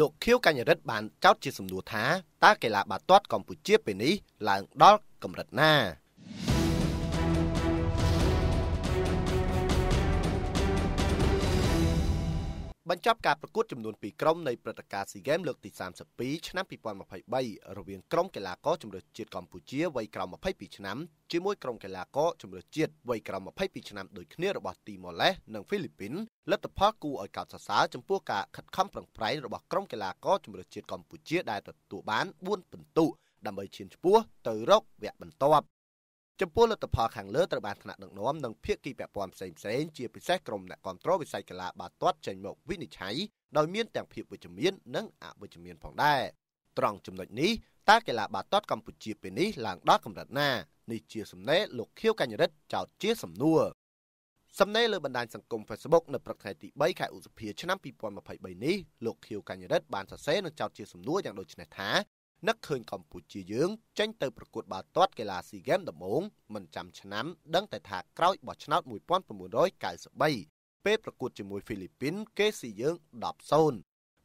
លោកខៀវកញ្ញរិទ្ធបានចោទជាសំណួរថាតើកីឡាបាល់ទាត់កម្ពុជាពេលនេះ ឡើង ដល់កម្រិតណាបញ្ចប់ការប្រកួតចំនួន2ក្រុមនៃព្រឹត្តិការណ៍ SEA Games លើកទី32ឆ្នាំ2023រវាងក្រុមកីឡាករជម្រើសជាតិកម្ពុជាវ័យក្រោម22ឆ្នាំជាមួយក្រុមកីឡាករជម្រើសជាតិវ័យក្រោម22ឆ្នាំដូចគ្នារបស់ទីម៉ូឡេសនិងហ្វីលីពីនលទ្ធផលគួរឲ្យកោតសរសើរចំពោះការខិតខំប្រឹងប្រែងរបស់ក្រុមកីឡាករជម្រើសជាតិកម្ពុជាដែលទទួលបាន4ពិន្ទុដើម្បីឈានឆ្ពោះទៅរកវគ្គបន្ទាប់ចំពោះលទ្ធផលខាងលើត្រូវបានថ្នាក់ដឹកនាំនិងភាគីពាក់ព័ន្ធផ្សេងៗជាពិសេសក្រុមអ្នកគ្រប់គ្រងវិស័យកីឡាបាល់ទាត់ចេញមកវិនិច្ឆ័យដោយមានទាំងភាពវិជ្ជមាននិងអវិជ្ជមានផងដែរត្រង់ចំណុចនេះតើកីឡាបាល់ទាត់កម្ពុជាពេលនេះឡើងដល់កម្រិតណានេះជាសំណេរលោកខៀវកញ្ញរិទ្ធចោទជាសំណួរសំណេរលើបណ្ដាញសង្គម Facebook នៅព្រឹកថ្ងៃទី3ខែឧសភាឆ្នាំ2023នេះលោកខៀវកញ្ញរិទ្ធបានសរសេរនឹងចោទជាសំណួរយ៉ាងដូចនេះថានឹកឃើញកម្ពុជាយើងចេញទៅប្រកួតបាល់ទាត់កីឡាស៊ីហ្គេមដំបូងមិនចាំឆ្នាំ ដឹងតែថាក្រោយបោះឆ្នោត1993ពេលប្រកួតជាមួយហ្វីលីពីនគេស៊ីយើង10-0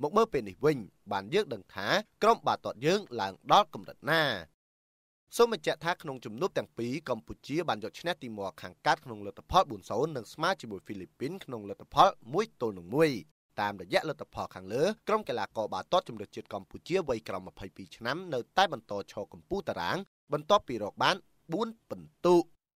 មកមើលពេលនេះវិញបានយើងដឹងថាក្រុមបាល់ទាត់យើងឡើងដល់កម្រិតណាសូមបញ្ជាក់ថាក្នុងជំនួបទាំងពីរកម្ពុជាបានយកឈ្នះទីម័រខាងកើតក្នុងលទ្ធផល4-0និងស្មើជាមួយហ្វីលីពីនក្នុងលទ្ធផល1ទល់នឹង1តាមរយៈលទ្ធផលខាងលើក្រុមកីឡាករបាល់ទាត់ជម្រើសជាតិកម្ពុជាវ័យក្រោម22ឆ្នាំ នៅតែបន្តឈរកំពូលតារាងបន្ទាប់ពីរកបាន4ពិន្ទុ